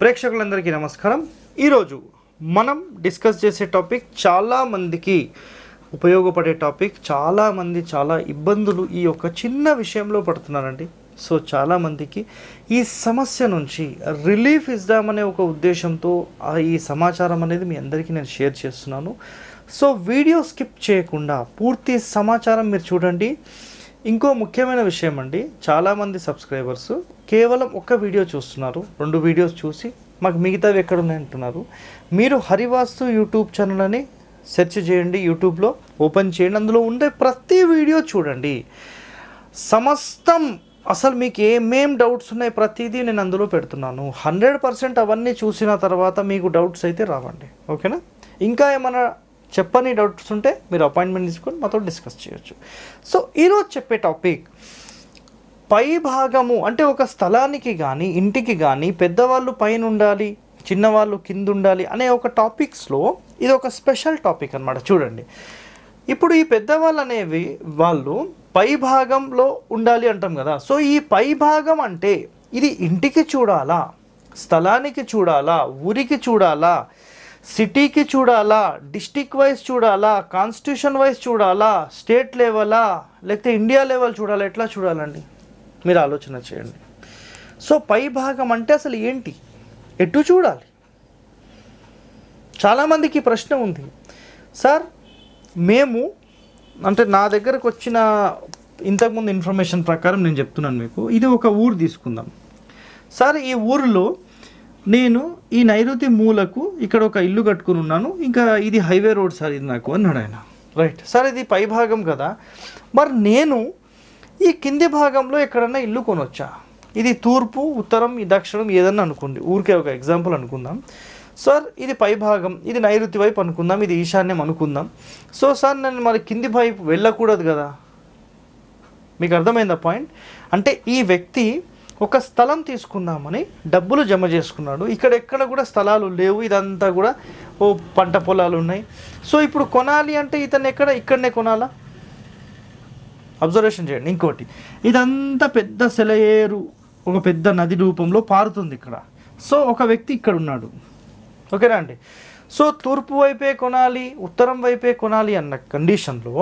ప్రేక్షకులందరికీ నమస్కారం ఈరోజు మనం డిస్కస్ చేసే టాపిక్ చాలామందికి ఉపయోగపడే టాపిక్ చాలామంది చాలా ఇబ్బందులు ఈ యొక్క చిన్న విషయంలో పడుతున్నారండి సో చాలామందికి ఈ సమస్య నుంచి రిలీఫ్ ఇద్దామనే ఒక ఉద్దేశంతో ఈ సమాచారం అనేది మీ అందరికీ నేను షేర్ చేస్తున్నాను సో వీడియో స్కిప్ చేయకుండా పూర్తి సమాచారం మీరు చూడండి ఇంకో ముఖ్యమైన విషయం అండి చాలామంది సబ్స్క్రైబర్స్ కేవలం ఒక్క వీడియో చూస్తున్నారు రెండు వీడియోస్ చూసి మాకు మిగతావి ఎక్కడ అంటున్నారు మీరు హరివాస్తు యూట్యూబ్ ఛానల్ అని సెర్చ్ చేయండి యూట్యూబ్లో ఓపెన్ చేయండి అందులో ఉండే ప్రతి వీడియో చూడండి సమస్తం అసలు మీకు ఏమేం డౌట్స్ ఉన్నాయి ప్రతిదీ నేను అందులో పెడుతున్నాను హండ్రెడ్ పర్సెంట్ అవన్నీ చూసిన తర్వాత మీకు డౌట్స్ అయితే రావండి ఓకేనా ఇంకా ఏమైనా చెప్పని డౌట్స్ ఉంటే మీరు అపాయింట్మెంట్ తీసుకొని మాతో డిస్కస్ చేయొచ్చు సో ఈరోజు చెప్పే టాపిక్ పై భాగము అంటే ఒక స్థలానికి కానీ ఇంటికి కానీ పెద్దవాళ్ళు పైన ఉండాలి చిన్నవాళ్ళు కింద ఉండాలి అనే ఒక టాపిక్స్లో ఇది ఒక స్పెషల్ టాపిక్ అనమాట చూడండి ఇప్పుడు ఈ పెద్దవాళ్ళు అనేవి వాళ్ళు పై భాగంలో ఉండాలి అంటాం కదా సో ఈ పై భాగం అంటే ఇది ఇంటికి చూడాలా స్థలానికి చూడాలా ఊరికి చూడాలా సిటీకి చూడాలా డిస్టిక్ వైజ్ చూడాలా కాన్స్టిట్యూషన్ వైజ్ చూడాలా స్టేట్ లెవెలా లేకపోతే ఇండియా లెవెల్ చూడాలా ఎట్లా చూడాలండి మీరు ఆలోచన చేయండి సో పై భాగం అంటే అసలు ఏంటి ఎటు చూడాలి చాలామందికి ప్రశ్న ఉంది సార్ మేము అంటే నా దగ్గరకు వచ్చిన ఇంతకుముందు ఇన్ఫర్మేషన్ ప్రకారం నేను చెప్తున్నాను మీకు ఇది ఒక ఊరు తీసుకుందాం సార్ ఈ ఊరిలో నేను ఈ నైరుతి మూలకు ఇక్కడ ఒక ఇల్లు కట్టుకుని ఉన్నాను ఇంకా ఇది హైవే రోడ్ సార్ ఇది నాకు అన్నాడు ఆయన రైట్ సార్ ఇది పై భాగం కదా మరి నేను ఈ కింది భాగంలో ఎక్కడన్నా ఇల్లు కొనొచ్చా ఇది తూర్పు ఉత్తరం దక్షిణం ఏదన్నా అనుకోండి ఊరికే ఒక ఎగ్జాంపుల్ అనుకుందాం సార్ ఇది పై భాగం ఇది నైరుతి వైపు అనుకుందాం ఇది ఈశాన్యం అనుకుందాం సో సార్ నేను మరి కింది వైపు వెళ్ళకూడదు కదా మీకు అర్థమైందా పాయింట్ అంటే ఈ వ్యక్తి ఒక స్థలం తీసుకుందామని డబ్బులు జమ చేసుకున్నాడు ఇక్కడ ఎక్కడ కూడా స్థలాలు లేవు ఇదంతా కూడా ఓ పంట పొలాలు ఉన్నాయి సో ఇప్పుడు కొనాలి అంటే ఇతను ఎక్కడ ఇక్కడనే కొనాలా అబ్జర్వేషన్ చేయండి ఇంకోటి ఇదంతా పెద్ద సెలయేరు ఒక పెద్ద నది రూపంలో పారుతుంది ఇక్కడ సో ఒక వ్యక్తి ఇక్కడ ఉన్నాడు ఓకేనా అండి సో తూర్పు వైపే కొనాలి ఉత్తరం వైపే కొనాలి అన్న కండిషన్లో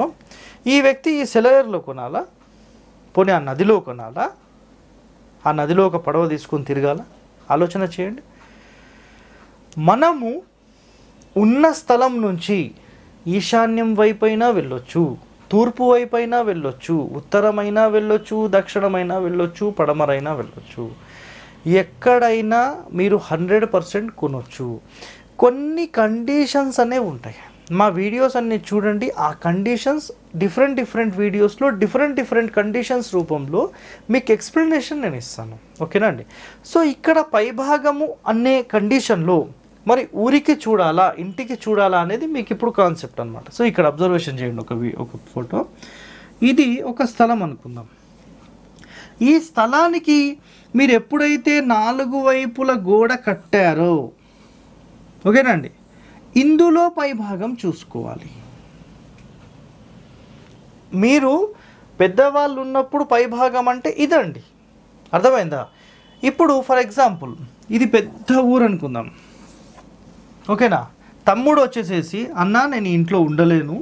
ఈ వ్యక్తి ఈ సెలయర్లో కొనాలా పోనీ ఆ నదిలో కొనాలా ఆ నదిలో ఒక పడవ తీసుకొని తిరగాల ఆలోచన చేయండి మనము ఉన్న స్థలం నుంచి ఈశాన్యం వైపైనా వెళ్ళొచ్చు తూర్పు వైపైనా వెళ్ళొచ్చు ఉత్తరమైనా వెళ్ళొచ్చు దక్షిణమైనా వెళ్ళొచ్చు పడమరైనా వెళ్ళొచ్చు ఎక్కడైనా మీరు హండ్రెడ్ పర్సెంట్ కొనొచ్చు కొన్ని కండిషన్స్ అనేవి ఉంటాయి మా వీడియోస్ అన్ని చూడండి ఆ కండిషన్స్ డిఫరెంట్ డిఫరెంట్ వీడియోస్లో డిఫరెంట్ డిఫరెంట్ కండిషన్స్ రూపంలో మీకు ఎక్స్ప్లెనేషన్ నేను ఇస్తాను ఓకేనా అండి సో ఇక్కడ పైభాగము అనే కండిషన్లో మరి ఊరికి చూడాలా ఇంటికి చూడాలా అనేది మీకు ఇప్పుడు కాన్సెప్ట్ అనమాట సో ఇక్కడ అబ్జర్వేషన్ చేయండి ఒక ఒక ఫోటో ఇది ఒక స్థలం అనుకుందాం ఈ స్థలానికి మీరు ఎప్పుడైతే నాలుగు వైపుల గోడ కట్టారో ఓకేనండి ఇందులో పై భాగం చూసుకోవాలి మీరు పెద్దవాళ్ళు ఉన్నప్పుడు పై భాగం అంటే ఇదండి అర్థమైందా ఇప్పుడు ఫర్ ఎగ్జాంపుల్ ఇది పెద్ద ఊరు అనుకుందాం ఓకేనా తమ్ముడు వచ్చేసేసి అన్నా నేను ఇంట్లో ఉండలేను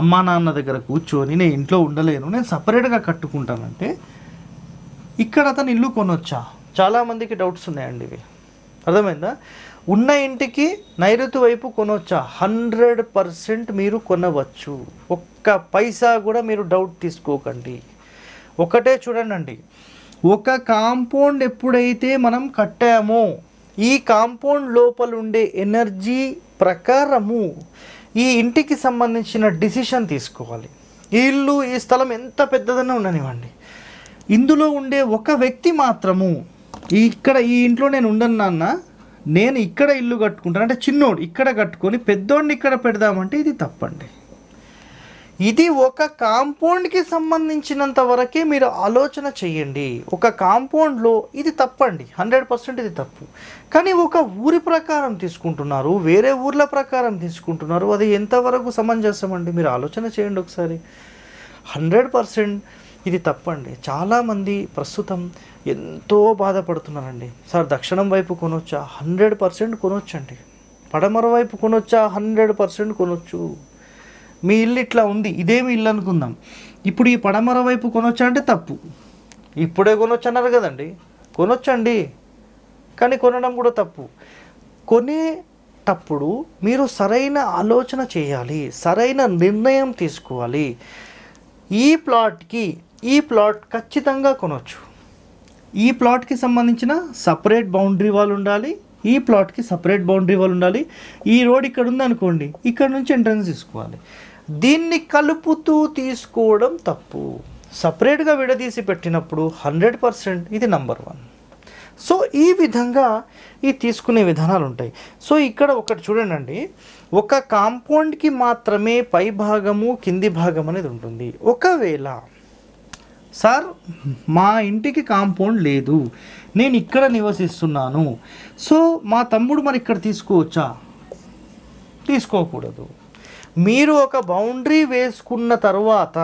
అమ్మా నాన్న దగ్గర కూర్చొని నేను ఇంట్లో ఉండలేను నేను సపరేట్గా కట్టుకుంటానంటే ఇక్కడ అతను ఇల్లు కొనొచ్చా చాలామందికి డౌట్స్ ఉన్నాయండి ఇవి అర్థమైందా ఉన్న ఇంటికి నైరుతి వైపు కొనవచ్చా హండ్రెడ్ పర్సెంట్ మీరు కొనవచ్చు ఒక్క పైసా కూడా మీరు డౌట్ తీసుకోకండి ఒకటే చూడండి ఒక కాంపౌండ్ ఎప్పుడైతే మనం కట్టామో ఈ కాంపౌండ్ లోపల ఉండే ఎనర్జీ ప్రకారము ఈ ఇంటికి సంబంధించిన డిసిషన్ తీసుకోవాలి ఈ ఇల్లు ఈ స్థలం ఎంత పెద్దదన్నా ఉండనివ్వండి ఇందులో ఉండే ఒక వ్యక్తి మాత్రము ఇక్కడ ఈ ఇంట్లో నేను ఉండను నాన్న నేను ఇక్కడ ఇల్లు కట్టుకుంటాను అంటే చిన్నోడు ఇక్కడ కట్టుకొని పెద్దోడిని ఇక్కడ పెడదామంటే ఇది తప్పండి ఇది ఒక కాంపౌండ్కి సంబంధించినంత వరకే మీరు ఆలోచన చేయండి ఒక కాంపౌండ్లో ఇది తప్పండి హండ్రెడ్ పర్సెంట్ ఇది తప్పు కానీ ఒక ఊరి ప్రకారం తీసుకుంటున్నారు వేరే ఊర్ల ప్రకారం తీసుకుంటున్నారు అది ఎంతవరకు సమంజసం అండి మీరు ఆలోచన చేయండి ఒకసారి హండ్రెడ్ పర్సెంట్ ఇది తప్పండి చాలామంది ప్రస్తుతం ఎంతో బాధపడుతున్నారండి సార్ దక్షిణం వైపు కొనొచ్చా హండ్రెడ్ పర్సెంట్ కొనొచ్చండి పడమర వైపు కొనొచ్చా హండ్రెడ్ పర్సెంట్ కొనొచ్చు మీ ఇల్లు ఇట్లా ఉంది ఇదేమి ఇల్లు అనుకుందాం ఇప్పుడు ఈ పడమర వైపు కొనొచ్చా అంటే తప్పు ఇప్పుడే కొనొచ్చు అన్నారు కదండి కొనొచ్చండి కానీ కొనడం కూడా తప్పు కొనేటప్పుడు మీరు సరైన ఆలోచన చేయాలి సరైన నిర్ణయం తీసుకోవాలి ఈ ప్లాట్కి ఈ ప్లాట్ ఖచ్చితంగా కొనొచ్చు ఈ ప్లాట్కి సంబంధించిన సపరేట్ బౌండరీ వాల్ ఉండాలి ఈ ప్లాట్కి సపరేట్ బౌండరీ వాల్ ఉండాలి ఈ రోడ్ ఇక్కడ ఉంది అనుకోండి ఇక్కడ నుంచి ఎంట్రన్స్ తీసుకోవాలి దీన్ని కలుపుతూ తీసుకోవడం తప్పు సపరేట్గా విడదీసి పెట్టినప్పుడు హండ్రెడ్ పర్సెంట్ ఇది నంబర్ వన్ సో ఈ విధంగా ఈ తీసుకునే విధానాలు ఉంటాయి సో ఇక్కడ ఒకటి చూడండి ఒక కాంపౌండ్కి మాత్రమే పై భాగము కింది భాగం అనేది ఉంటుంది ఒకవేళ సార్ మా ఇంటికి కాంపౌండ్ లేదు నేను ఇక్కడ నివసిస్తున్నాను సో మా తమ్ముడు మరి ఇక్కడ తీసుకోవచ్చా తీసుకోకూడదు మీరు ఒక బౌండరీ వేసుకున్న తర్వాత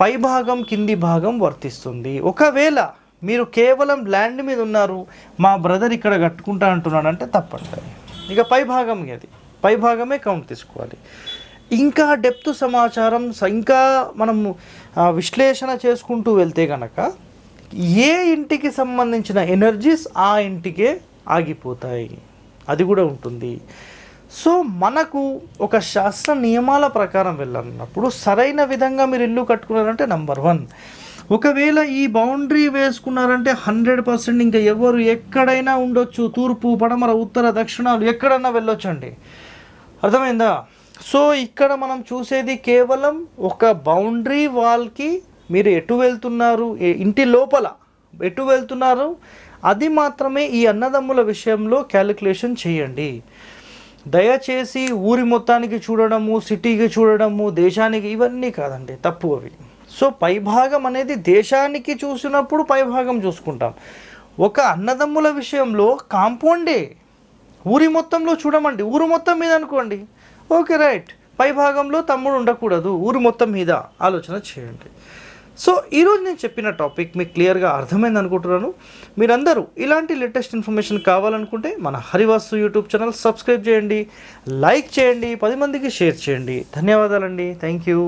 పైభాగం కింది భాగం వర్తిస్తుంది ఒకవేళ మీరు కేవలం ల్యాండ్ మీద ఉన్నారు మా బ్రదర్ ఇక్కడ కట్టుకుంటా అంటున్నాడంటే తప్పండి ఇక పైభాగం అది పైభాగమే కౌంట్ తీసుకోవాలి ఇంకా డెప్త్ సమాచారం ఇంకా మనం విశ్లేషణ చేసుకుంటూ వెళ్తే కనుక ఏ ఇంటికి సంబంధించిన ఎనర్జీస్ ఆ ఇంటికే ఆగిపోతాయి అది కూడా ఉంటుంది సో మనకు ఒక శాస్త్ర నియమాల ప్రకారం వెళ్ళాలన్నప్పుడు సరైన విధంగా మీరు ఇల్లు కట్టుకున్నారంటే నంబర్ వన్ ఒకవేళ ఈ బౌండరీ వేసుకున్నారంటే హండ్రెడ్ పర్సెంట్ ఇంకా ఎవరు ఎక్కడైనా ఉండొచ్చు తూర్పు పడమర ఉత్తర దక్షిణాలు ఎక్కడన్నా వెళ్ళొచ్చండి అర్థమైందా సో ఇక్కడ మనం చూసేది కేవలం ఒక బౌండరీ వాల్కి మీరు ఎటు వెళ్తున్నారు ఇంటి లోపల ఎటు వెళ్తున్నారు అది మాత్రమే ఈ అన్నదమ్ముల విషయంలో క్యాలిక్యులేషన్ చేయండి దయచేసి ఊరి మొత్తానికి చూడడము సిటీకి చూడడము దేశానికి ఇవన్నీ కాదండి తప్పు అవి సో పైభాగం అనేది దేశానికి చూసినప్పుడు పైభాగం చూసుకుంటాం ఒక అన్నదమ్ముల విషయంలో కాంపౌండే ఊరి మొత్తంలో చూడమండి ఊరు మొత్తం మీద అనుకోండి ఓకే రైట్ పై భాగంలో తమ్ముడు ఉండకూడదు ఊరు మొత్తం మీద ఆలోచన చేయండి సో ఈరోజు నేను చెప్పిన టాపిక్ మీకు క్లియర్గా అర్థమైంది అనుకుంటున్నాను మీరందరూ ఇలాంటి లేటెస్ట్ ఇన్ఫర్మేషన్ కావాలనుకుంటే మన హరివాసు యూట్యూబ్ ఛానల్ సబ్స్క్రైబ్ చేయండి లైక్ చేయండి పది మందికి షేర్ చేయండి ధన్యవాదాలండి థ్యాంక్ యూ